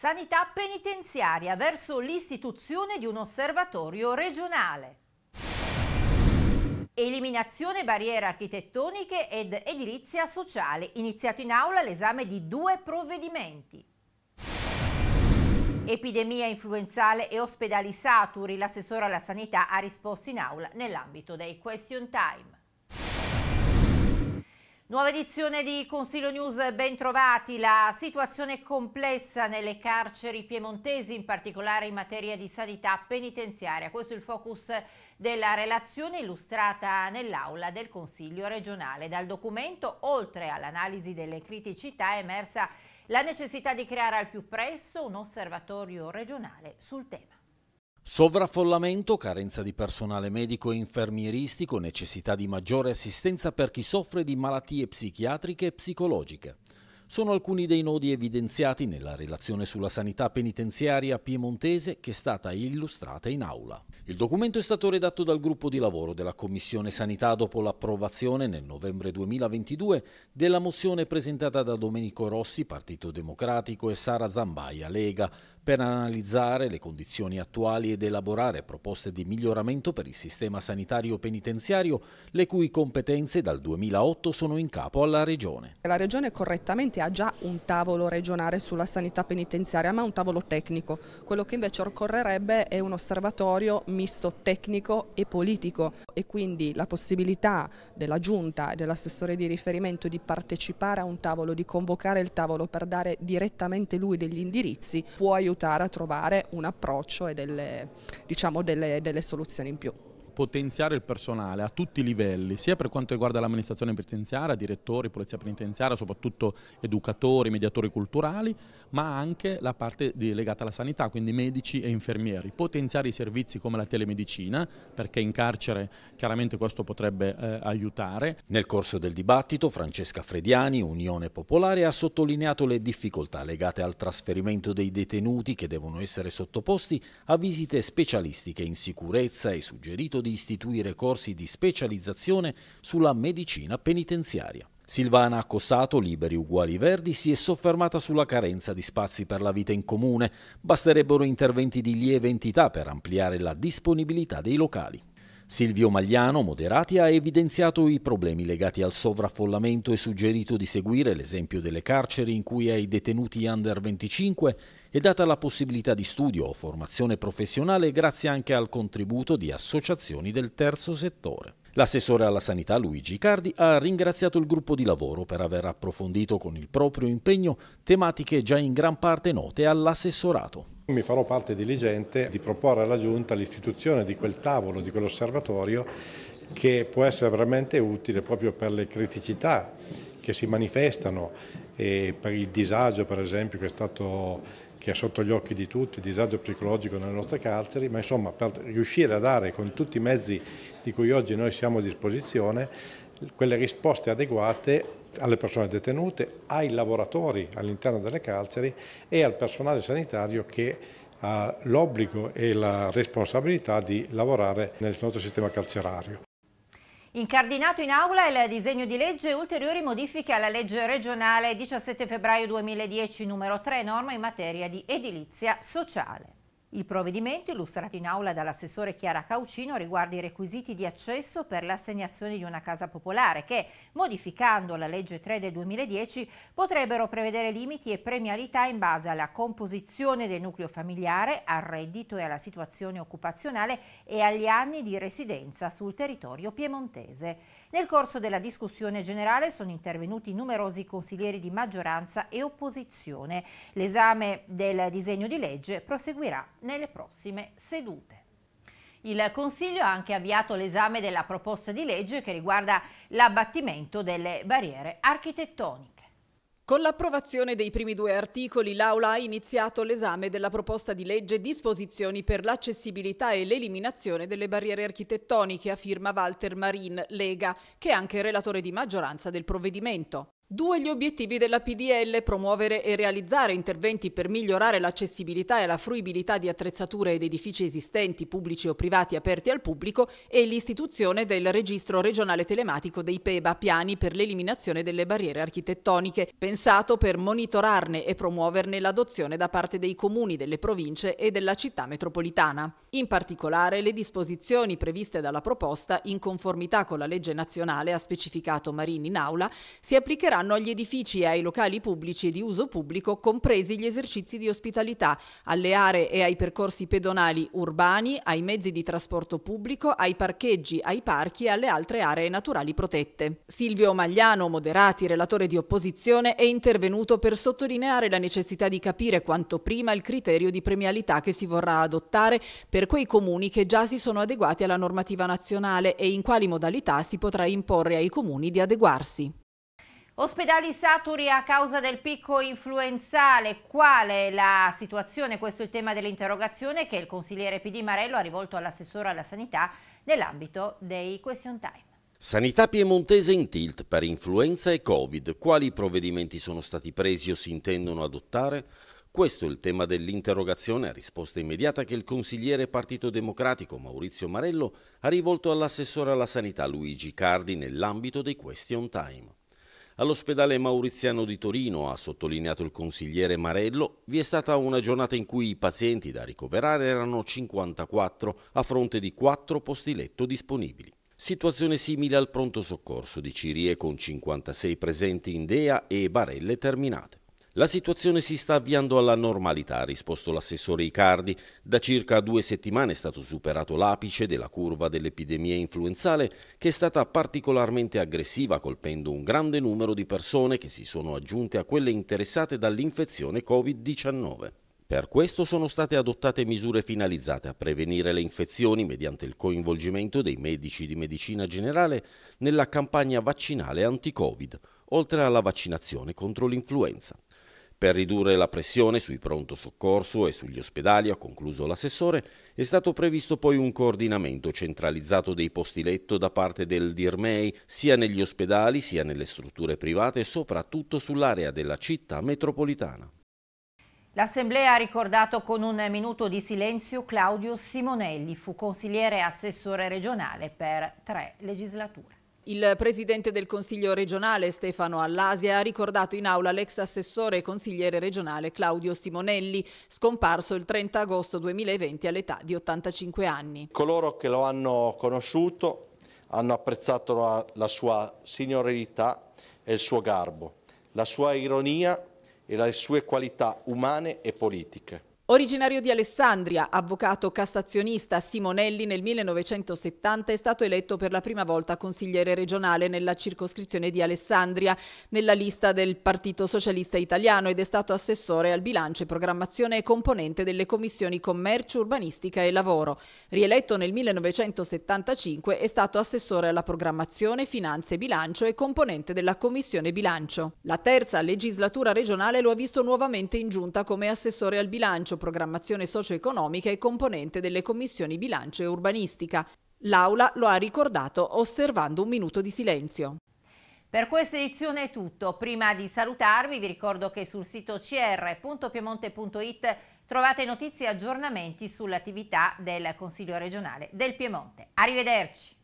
Sanità penitenziaria verso l'istituzione di un osservatorio regionale. Eliminazione barriere architettoniche ed edilizia sociale. Iniziato in aula l'esame di due provvedimenti. Epidemia influenzale e ospedali saturi. L'assessore alla sanità ha risposto in aula nell'ambito dei question time. Nuova edizione di Consiglio News, bentrovati. La situazione complessa nelle carceri piemontesi, in particolare in materia di sanità penitenziaria. Questo è il focus della relazione illustrata nell'aula del Consiglio regionale. Dal documento, oltre all'analisi delle criticità, è emersa la necessità di creare al più presto un osservatorio regionale sul tema. Sovraffollamento, carenza di personale medico e infermieristico, necessità di maggiore assistenza per chi soffre di malattie psichiatriche e psicologiche. Sono alcuni dei nodi evidenziati nella relazione sulla sanità penitenziaria piemontese che è stata illustrata in aula. Il documento è stato redatto dal gruppo di lavoro della Commissione Sanità dopo l'approvazione nel novembre 2022 della mozione presentata da Domenico Rossi, Partito Democratico, e Sara Zambaia, Lega, per analizzare le condizioni attuali ed elaborare proposte di miglioramento per il sistema sanitario penitenziario, le cui competenze dal 2008 sono in capo alla Regione. La Regione correttamente ha già un tavolo regionale sulla sanità penitenziaria, ma un tavolo tecnico. Quello che invece occorrerebbe è un osservatorio misto tecnico e politico e quindi la possibilità della giunta e dell'assessore di riferimento di partecipare a un tavolo, di convocare il tavolo per dare direttamente lui degli indirizzi può aiutare a trovare un approccio e delle, diciamo, delle, delle soluzioni in più potenziare il personale a tutti i livelli, sia per quanto riguarda l'amministrazione penitenziaria, direttori, polizia penitenziaria, soprattutto educatori, mediatori culturali, ma anche la parte di, legata alla sanità, quindi medici e infermieri. Potenziare i servizi come la telemedicina, perché in carcere chiaramente questo potrebbe eh, aiutare. Nel corso del dibattito Francesca Frediani, Unione Popolare, ha sottolineato le difficoltà legate al trasferimento dei detenuti che devono essere sottoposti a visite specialistiche in sicurezza e suggerito di di istituire corsi di specializzazione sulla medicina penitenziaria. Silvana Cossato, Liberi Uguali Verdi, si è soffermata sulla carenza di spazi per la vita in comune. Basterebbero interventi di lieve entità per ampliare la disponibilità dei locali. Silvio Magliano, Moderati, ha evidenziato i problemi legati al sovraffollamento e suggerito di seguire l'esempio delle carceri in cui ai detenuti under 25 è data la possibilità di studio o formazione professionale grazie anche al contributo di associazioni del terzo settore. L'assessore alla sanità Luigi Cardi ha ringraziato il gruppo di lavoro per aver approfondito con il proprio impegno tematiche già in gran parte note all'assessorato. Mi farò parte diligente di proporre alla Giunta l'istituzione di quel tavolo, di quell'osservatorio che può essere veramente utile proprio per le criticità che si manifestano e per il disagio per esempio che è stato che è sotto gli occhi di tutti, il disagio psicologico nelle nostre carceri, ma insomma per riuscire a dare con tutti i mezzi di cui oggi noi siamo a disposizione quelle risposte adeguate alle persone detenute, ai lavoratori all'interno delle carceri e al personale sanitario che ha l'obbligo e la responsabilità di lavorare nel nostro sistema carcerario. Incardinato in aula il disegno di legge ulteriori modifiche alla legge regionale 17 febbraio 2010 numero 3 norma in materia di edilizia sociale. Il provvedimento, illustrato in aula dall'assessore Chiara Caucino, riguarda i requisiti di accesso per l'assegnazione di una casa popolare che, modificando la legge 3 del 2010, potrebbero prevedere limiti e premialità in base alla composizione del nucleo familiare, al reddito e alla situazione occupazionale e agli anni di residenza sul territorio piemontese. Nel corso della discussione generale sono intervenuti numerosi consiglieri di maggioranza e opposizione. L'esame del disegno di legge proseguirà nelle prossime sedute. Il Consiglio ha anche avviato l'esame della proposta di legge che riguarda l'abbattimento delle barriere architettoniche. Con l'approvazione dei primi due articoli l'Aula ha iniziato l'esame della proposta di legge Disposizioni per l'accessibilità e l'eliminazione delle barriere architettoniche a firma Walter Marin, Lega, che è anche relatore di maggioranza del provvedimento. Due gli obiettivi della PDL, promuovere e realizzare interventi per migliorare l'accessibilità e la fruibilità di attrezzature ed edifici esistenti, pubblici o privati aperti al pubblico e l'istituzione del registro regionale telematico dei PEBA, piani per l'eliminazione delle barriere architettoniche, pensato per monitorarne e promuoverne l'adozione da parte dei comuni, delle province e della città metropolitana. In particolare le disposizioni previste dalla proposta, in conformità con la legge nazionale, ha specificato Marini in aula, si applicheranno riserveranno agli edifici e ai locali pubblici di uso pubblico, compresi gli esercizi di ospitalità, alle aree e ai percorsi pedonali urbani, ai mezzi di trasporto pubblico, ai parcheggi, ai parchi e alle altre aree naturali protette. Silvio Magliano, Moderati, relatore di opposizione, è intervenuto per sottolineare la necessità di capire quanto prima il criterio di premialità che si vorrà adottare per quei comuni che già si sono adeguati alla normativa nazionale e in quali modalità si potrà imporre ai comuni di adeguarsi. Ospedali saturi a causa del picco influenzale, quale è la situazione? Questo è il tema dell'interrogazione che il consigliere PD Marello ha rivolto all'assessore alla sanità nell'ambito dei question time. Sanità piemontese in tilt per influenza e Covid. Quali provvedimenti sono stati presi o si intendono adottare? Questo è il tema dell'interrogazione a risposta immediata che il consigliere Partito Democratico Maurizio Marello ha rivolto all'assessore alla sanità Luigi Cardi nell'ambito dei question time. All'ospedale Mauriziano di Torino, ha sottolineato il consigliere Marello, vi è stata una giornata in cui i pazienti da ricoverare erano 54 a fronte di 4 posti letto disponibili. Situazione simile al pronto soccorso di Cirie con 56 presenti in DEA e barelle terminate. La situazione si sta avviando alla normalità, ha risposto l'assessore Icardi. Da circa due settimane è stato superato l'apice della curva dell'epidemia influenzale che è stata particolarmente aggressiva colpendo un grande numero di persone che si sono aggiunte a quelle interessate dall'infezione Covid-19. Per questo sono state adottate misure finalizzate a prevenire le infezioni mediante il coinvolgimento dei medici di medicina generale nella campagna vaccinale anti-Covid, oltre alla vaccinazione contro l'influenza. Per ridurre la pressione sui pronto soccorso e sugli ospedali, ha concluso l'assessore, è stato previsto poi un coordinamento centralizzato dei posti letto da parte del DIRMEI sia negli ospedali sia nelle strutture private, soprattutto sull'area della città metropolitana. L'Assemblea ha ricordato con un minuto di silenzio Claudio Simonelli, fu consigliere e assessore regionale per tre legislature. Il presidente del Consiglio regionale Stefano Allasia ha ricordato in aula l'ex assessore e consigliere regionale Claudio Simonelli, scomparso il 30 agosto 2020 all'età di 85 anni. Coloro che lo hanno conosciuto hanno apprezzato la, la sua signorilità e il suo garbo, la sua ironia e le sue qualità umane e politiche. Originario di Alessandria, avvocato cassazionista, Simonelli nel 1970 è stato eletto per la prima volta consigliere regionale nella circoscrizione di Alessandria, nella lista del Partito Socialista Italiano ed è stato assessore al bilancio e programmazione e componente delle commissioni commercio, urbanistica e lavoro. Rieletto nel 1975 è stato assessore alla programmazione, finanze e bilancio e componente della commissione bilancio. La terza legislatura regionale lo ha visto nuovamente in giunta come assessore al bilancio programmazione socio-economica e componente delle commissioni bilancio e urbanistica. L'Aula lo ha ricordato osservando un minuto di silenzio. Per questa edizione è tutto. Prima di salutarvi vi ricordo che sul sito cr.piemonte.it trovate notizie e aggiornamenti sull'attività del Consiglio regionale del Piemonte. Arrivederci!